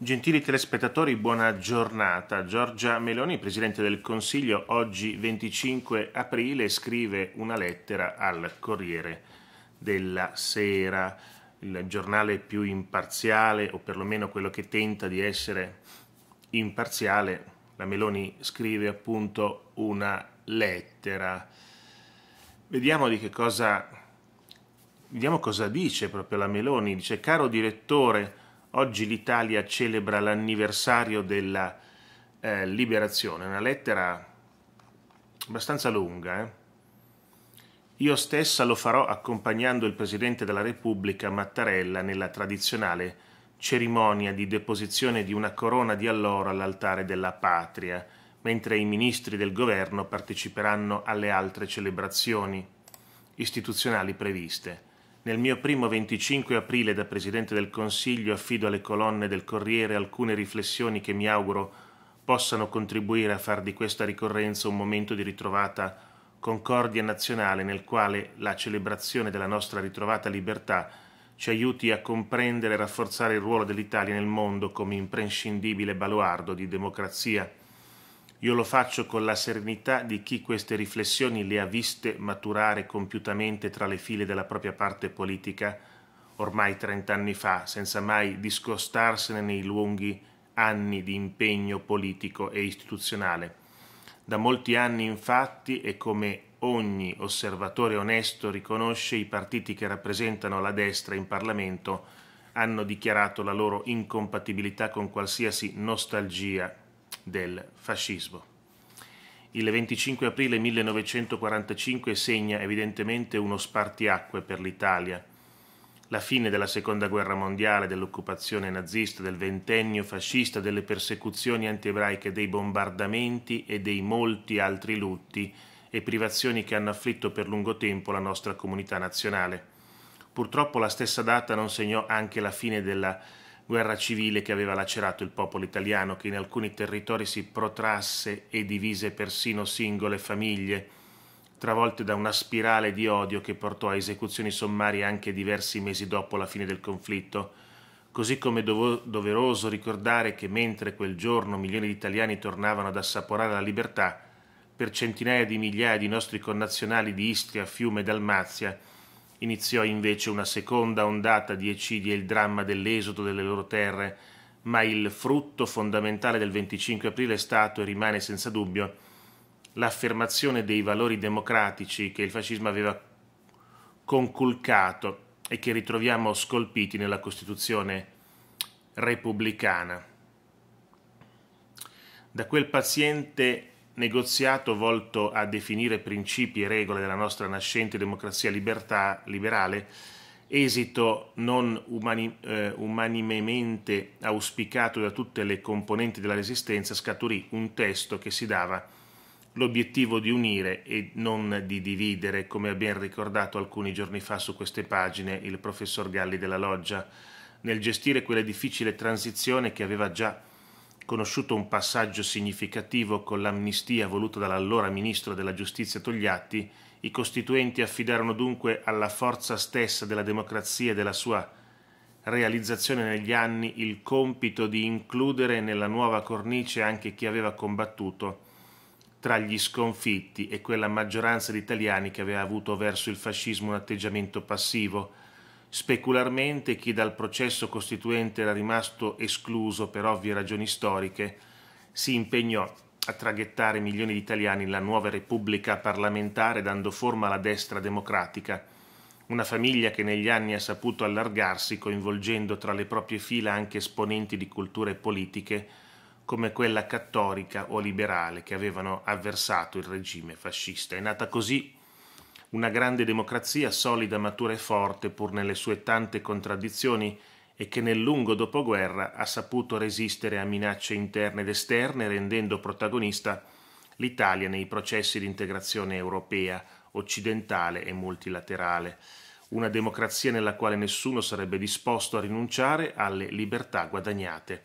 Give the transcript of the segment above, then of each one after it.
Gentili telespettatori, buona giornata. Giorgia Meloni, Presidente del Consiglio, oggi 25 aprile scrive una lettera al Corriere della Sera, il giornale più imparziale o perlomeno quello che tenta di essere imparziale. La Meloni scrive appunto una lettera. Vediamo di che cosa, vediamo cosa dice proprio la Meloni. Dice, caro direttore, Oggi l'Italia celebra l'anniversario della eh, liberazione, una lettera abbastanza lunga. Eh? Io stessa lo farò accompagnando il Presidente della Repubblica Mattarella nella tradizionale cerimonia di deposizione di una corona di alloro all'altare della patria, mentre i ministri del governo parteciperanno alle altre celebrazioni istituzionali previste. Nel mio primo 25 aprile da Presidente del Consiglio affido alle colonne del Corriere alcune riflessioni che mi auguro possano contribuire a far di questa ricorrenza un momento di ritrovata concordia nazionale nel quale la celebrazione della nostra ritrovata libertà ci aiuti a comprendere e rafforzare il ruolo dell'Italia nel mondo come imprescindibile baluardo di democrazia io lo faccio con la serenità di chi queste riflessioni le ha viste maturare compiutamente tra le file della propria parte politica ormai trent'anni fa, senza mai discostarsene nei lunghi anni di impegno politico e istituzionale. Da molti anni infatti e come ogni osservatore onesto riconosce i partiti che rappresentano la destra in Parlamento hanno dichiarato la loro incompatibilità con qualsiasi nostalgia del fascismo. Il 25 aprile 1945 segna evidentemente uno spartiacque per l'Italia, la fine della seconda guerra mondiale, dell'occupazione nazista, del ventennio fascista, delle persecuzioni antiebraiche, dei bombardamenti e dei molti altri lutti e privazioni che hanno afflitto per lungo tempo la nostra comunità nazionale. Purtroppo la stessa data non segnò anche la fine della guerra civile che aveva lacerato il popolo italiano, che in alcuni territori si protrasse e divise persino singole famiglie, travolte da una spirale di odio che portò a esecuzioni sommarie anche diversi mesi dopo la fine del conflitto, così come dov- doveroso ricordare che mentre quel giorno milioni di italiani tornavano ad assaporare la libertà, per centinaia di migliaia di nostri connazionali di Istria, Fiume e Dalmazia, Iniziò invece una seconda ondata di ecidi e il dramma dell'esodo delle loro terre, ma il frutto fondamentale del 25 aprile è stato e rimane senza dubbio l'affermazione dei valori democratici che il fascismo aveva conculcato e che ritroviamo scolpiti nella Costituzione repubblicana. Da quel paziente negoziato volto a definire principi e regole della nostra nascente democrazia libertà, liberale, esito non umani, eh, umanimemente auspicato da tutte le componenti della resistenza, scaturì un testo che si dava l'obiettivo di unire e non di dividere, come ha ben ricordato alcuni giorni fa su queste pagine il professor Galli della Loggia, nel gestire quella difficile transizione che aveva già conosciuto un passaggio significativo con l'amnistia voluta dall'allora ministro della giustizia Togliatti, i costituenti affidarono dunque alla forza stessa della democrazia e della sua realizzazione negli anni il compito di includere nella nuova cornice anche chi aveva combattuto tra gli sconfitti e quella maggioranza di italiani che aveva avuto verso il fascismo un atteggiamento passivo, Specularmente chi dal processo costituente era rimasto escluso per ovvie ragioni storiche si impegnò a traghettare milioni di italiani nella nuova repubblica parlamentare dando forma alla destra democratica, una famiglia che negli anni ha saputo allargarsi coinvolgendo tra le proprie fila anche esponenti di culture politiche come quella cattolica o liberale che avevano avversato il regime fascista. È nata così una grande democrazia solida, matura e forte pur nelle sue tante contraddizioni e che nel lungo dopoguerra ha saputo resistere a minacce interne ed esterne rendendo protagonista l'Italia nei processi di integrazione europea, occidentale e multilaterale una democrazia nella quale nessuno sarebbe disposto a rinunciare alle libertà guadagnate,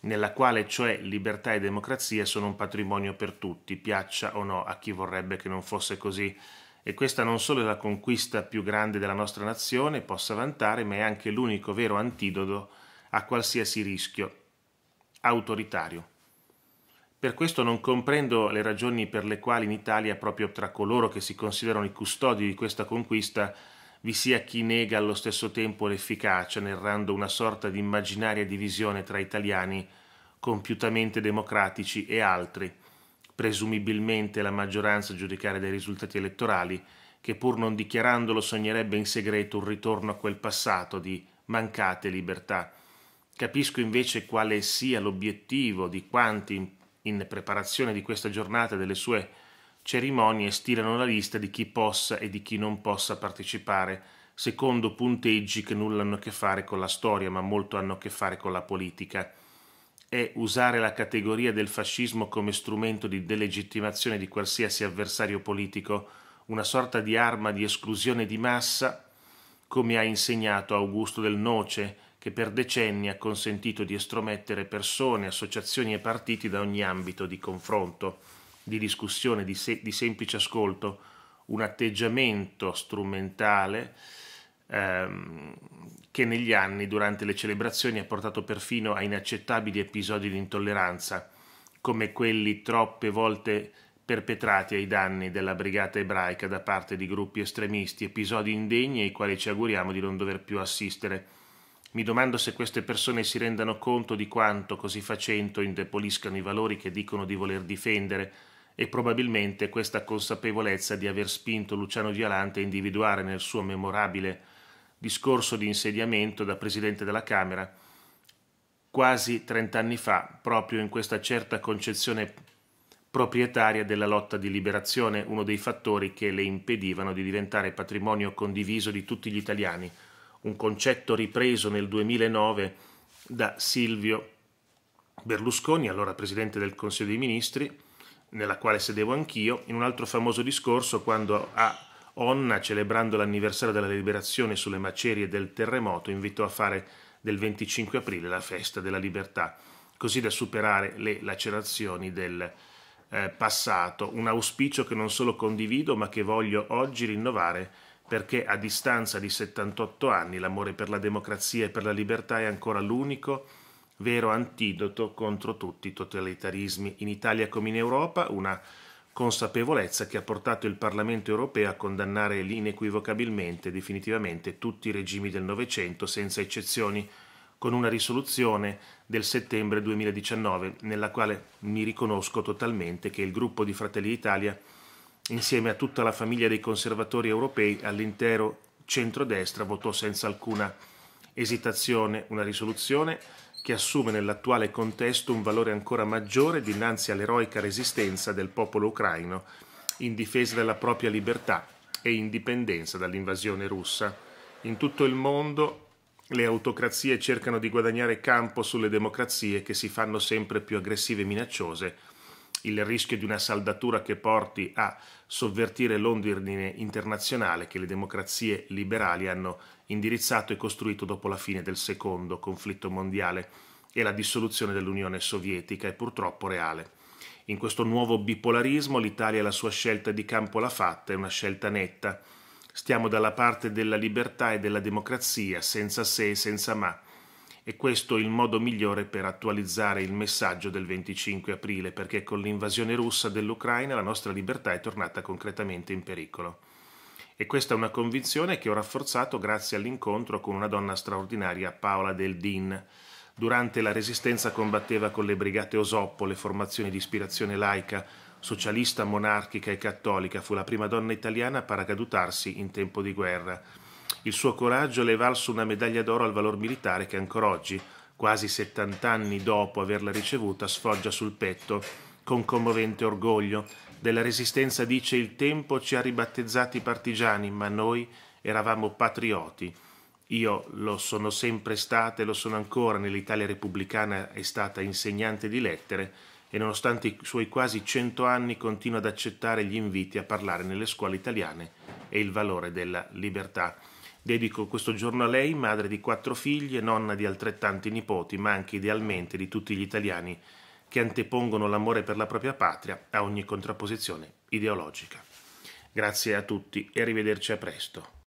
nella quale cioè libertà e democrazia sono un patrimonio per tutti, piaccia o no a chi vorrebbe che non fosse così e questa non solo è la conquista più grande della nostra nazione, possa vantare, ma è anche l'unico vero antidoto a qualsiasi rischio autoritario. Per questo non comprendo le ragioni per le quali in Italia, proprio tra coloro che si considerano i custodi di questa conquista, vi sia chi nega allo stesso tempo l'efficacia, narrando una sorta di immaginaria divisione tra italiani compiutamente democratici e altri, presumibilmente la maggioranza a giudicare dai risultati elettorali, che pur non dichiarandolo sognerebbe in segreto un ritorno a quel passato di mancate libertà. Capisco invece quale sia l'obiettivo di quanti, in preparazione di questa giornata e delle sue cerimonie, stilano la lista di chi possa e di chi non possa partecipare, secondo punteggi che nulla hanno a che fare con la storia, ma molto hanno a che fare con la politica è usare la categoria del fascismo come strumento di delegittimazione di qualsiasi avversario politico, una sorta di arma di esclusione di massa, come ha insegnato Augusto del Noce, che per decenni ha consentito di estromettere persone, associazioni e partiti da ogni ambito di confronto, di discussione, di, se- di semplice ascolto, un atteggiamento strumentale ehm, che negli anni, durante le celebrazioni, ha portato perfino a inaccettabili episodi di intolleranza, come quelli troppe volte perpetrati ai danni della brigata ebraica da parte di gruppi estremisti, episodi indegni ai quali ci auguriamo di non dover più assistere. Mi domando se queste persone si rendano conto di quanto, così facendo, indeboliscano i valori che dicono di voler difendere, e probabilmente questa consapevolezza di aver spinto Luciano Violante a individuare nel suo memorabile discorso di insediamento da Presidente della Camera quasi 30 anni fa, proprio in questa certa concezione proprietaria della lotta di liberazione, uno dei fattori che le impedivano di diventare patrimonio condiviso di tutti gli italiani, un concetto ripreso nel 2009 da Silvio Berlusconi, allora Presidente del Consiglio dei Ministri, nella quale sedevo anch'io, in un altro famoso discorso quando ha Onna, celebrando l'anniversario della liberazione sulle macerie del terremoto, invitò a fare del 25 aprile la festa della libertà, così da superare le lacerazioni del eh, passato, un auspicio che non solo condivido ma che voglio oggi rinnovare perché a distanza di 78 anni l'amore per la democrazia e per la libertà è ancora l'unico vero antidoto contro tutti i totalitarismi in Italia come in Europa, una consapevolezza che ha portato il Parlamento europeo a condannare inequivocabilmente e definitivamente tutti i regimi del Novecento senza eccezioni, con una risoluzione del settembre 2019 nella quale mi riconosco totalmente che il gruppo di Fratelli Italia, insieme a tutta la famiglia dei conservatori europei all'intero centrodestra, votò senza alcuna esitazione una risoluzione che assume nell'attuale contesto un valore ancora maggiore dinanzi all'eroica resistenza del popolo ucraino in difesa della propria libertà e indipendenza dall'invasione russa. In tutto il mondo le autocrazie cercano di guadagnare campo sulle democrazie che si fanno sempre più aggressive e minacciose il rischio di una saldatura che porti a sovvertire l'ordine internazionale che le democrazie liberali hanno indirizzato e costruito dopo la fine del secondo conflitto mondiale e la dissoluzione dell'Unione Sovietica è purtroppo reale. In questo nuovo bipolarismo l'Italia la sua scelta di campo l'ha fatta, è una scelta netta. Stiamo dalla parte della libertà e della democrazia, senza se e senza ma, e questo è il modo migliore per attualizzare il messaggio del 25 aprile perché con l'invasione russa dell'Ucraina la nostra libertà è tornata concretamente in pericolo. E questa è una convinzione che ho rafforzato grazie all'incontro con una donna straordinaria, Paola Del Din. Durante la Resistenza combatteva con le brigate Osoppo, le formazioni di ispirazione laica, socialista, monarchica e cattolica. Fu la prima donna italiana a paracadutarsi in tempo di guerra il suo coraggio le è valso una medaglia d'oro al valor militare che ancora oggi, quasi 70 anni dopo averla ricevuta, sfoggia sul petto, con commovente orgoglio. Della resistenza dice il tempo ci ha ribattezzati partigiani, ma noi eravamo patrioti. Io lo sono sempre stata e lo sono ancora nell'Italia repubblicana, è stata insegnante di lettere e nonostante i suoi quasi cento anni continua ad accettare gli inviti a parlare nelle scuole italiane e il valore della libertà. Dedico questo giorno a lei, madre di quattro figli e nonna di altrettanti nipoti, ma anche idealmente di tutti gli italiani che antepongono l'amore per la propria patria a ogni contrapposizione ideologica. Grazie a tutti e arrivederci a presto.